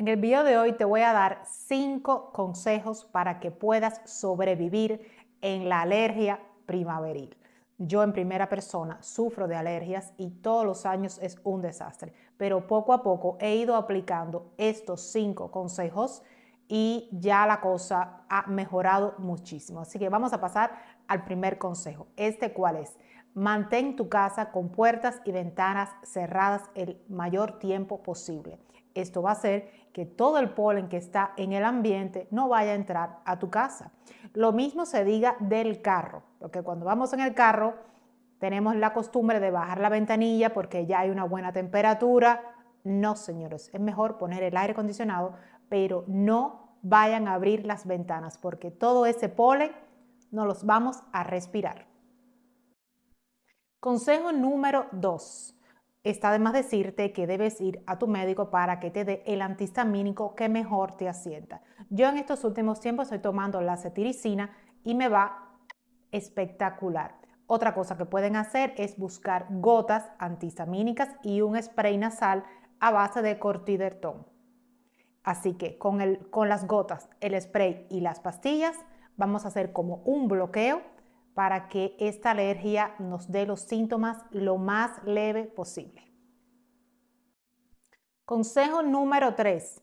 En el video de hoy te voy a dar 5 consejos para que puedas sobrevivir en la alergia primaveril. Yo en primera persona sufro de alergias y todos los años es un desastre, pero poco a poco he ido aplicando estos 5 consejos y ya la cosa ha mejorado muchísimo. Así que vamos a pasar al primer consejo. ¿Este cuál es? Mantén tu casa con puertas y ventanas cerradas el mayor tiempo posible. Esto va a hacer que todo el polen que está en el ambiente no vaya a entrar a tu casa. Lo mismo se diga del carro, porque cuando vamos en el carro tenemos la costumbre de bajar la ventanilla porque ya hay una buena temperatura. No, señores, es mejor poner el aire acondicionado, pero no vayan a abrir las ventanas porque todo ese polen no los vamos a respirar. Consejo número 2. Está de más decirte que debes ir a tu médico para que te dé el antihistamínico que mejor te asienta. Yo en estos últimos tiempos estoy tomando la cetiricina y me va espectacular. Otra cosa que pueden hacer es buscar gotas antihistamínicas y un spray nasal a base de cortidertón. Así que con, con las gotas, el spray y las pastillas, vamos a hacer como un bloqueo para que esta alergia nos dé los síntomas lo más leve posible. Consejo número 3.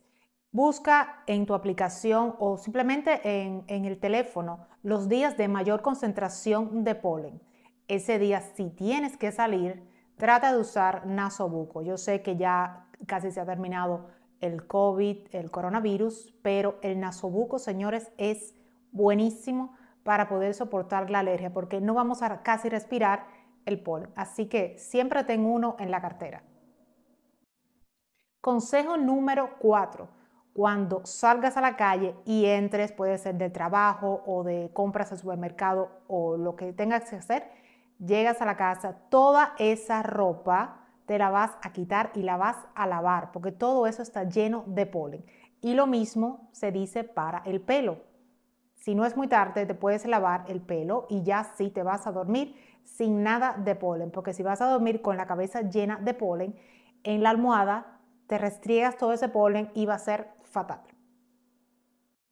Busca en tu aplicación o simplemente en, en, el teléfono los días de mayor concentración de polen. Ese día, si tienes que salir, trata de usar nasobuco. Yo sé que ya casi se ha terminado el COVID, el coronavirus, pero el nasobuco, señores, es buenísimo para poder soportar la alergia, porque no vamos a casi respirar el polen. Así que siempre ten uno en la cartera. Consejo número 4. Cuando salgas a la calle y entres, puede ser de trabajo o de compras al supermercado o lo que tengas que hacer, llegas a la casa, toda esa ropa te la vas a quitar y la vas a lavar, porque todo eso está lleno de polen. Y lo mismo se dice para el pelo. Si no es muy tarde, te puedes lavar el pelo y ya sí te vas a dormir sin nada de polen, porque si vas a dormir con la cabeza llena de polen en la almohada, te restriegas todo ese polen y va a ser fatal.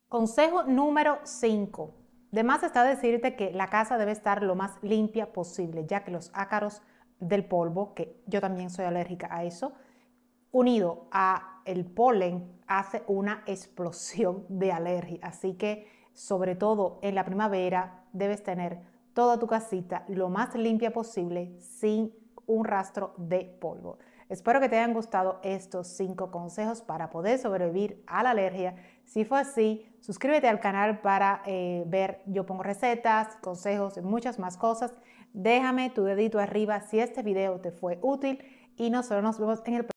Consejo número 5. De más está decirte que la casa debe estar lo más limpia posible, ya que los ácaros del polvo, que yo también soy alérgica a eso, unido a el polen hace una explosión de alergia, así que sobre todo en la primavera, debes tener toda tu casita lo más limpia posible sin un rastro de polvo. Espero que te hayan gustado estos cinco consejos para poder sobrevivir a la alergia. Si fue así, suscríbete al canal para eh, ver, yo pongo recetas, consejos, muchas más cosas. Déjame tu dedito arriba si este video te fue útil y nosotros nos vemos en el próximo.